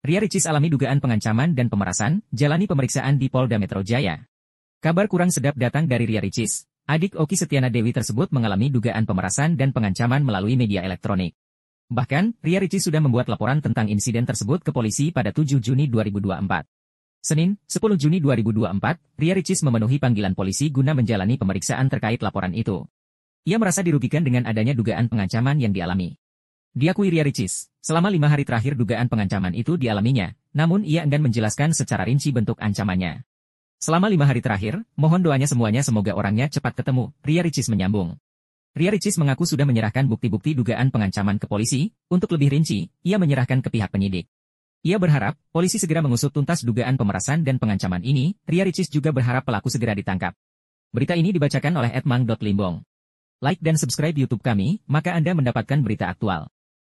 Ria Ricis alami dugaan pengancaman dan pemerasan, jalani pemeriksaan di Polda Metro Jaya. Kabar kurang sedap datang dari Ria Ricis. Adik Oki Setiana Dewi tersebut mengalami dugaan pemerasan dan pengancaman melalui media elektronik. Bahkan, Ria Ricis sudah membuat laporan tentang insiden tersebut ke polisi pada 7 Juni 2024. Senin, 10 Juni 2024, Ria Ricis memenuhi panggilan polisi guna menjalani pemeriksaan terkait laporan itu. Ia merasa dirugikan dengan adanya dugaan pengancaman yang dialami. Diakui Ria Ricis, Selama lima hari terakhir dugaan pengancaman itu dialaminya, namun ia enggan menjelaskan secara rinci bentuk ancamannya. Selama lima hari terakhir, mohon doanya semuanya semoga orangnya cepat ketemu, Ria Ricis menyambung. Ria Ricis mengaku sudah menyerahkan bukti-bukti dugaan pengancaman ke polisi, untuk lebih rinci, ia menyerahkan ke pihak penyidik. Ia berharap, polisi segera mengusut tuntas dugaan pemerasan dan pengancaman ini, Ria Ricis juga berharap pelaku segera ditangkap. Berita ini dibacakan oleh Edmang.limbong. Like dan subscribe YouTube kami, maka Anda mendapatkan berita aktual.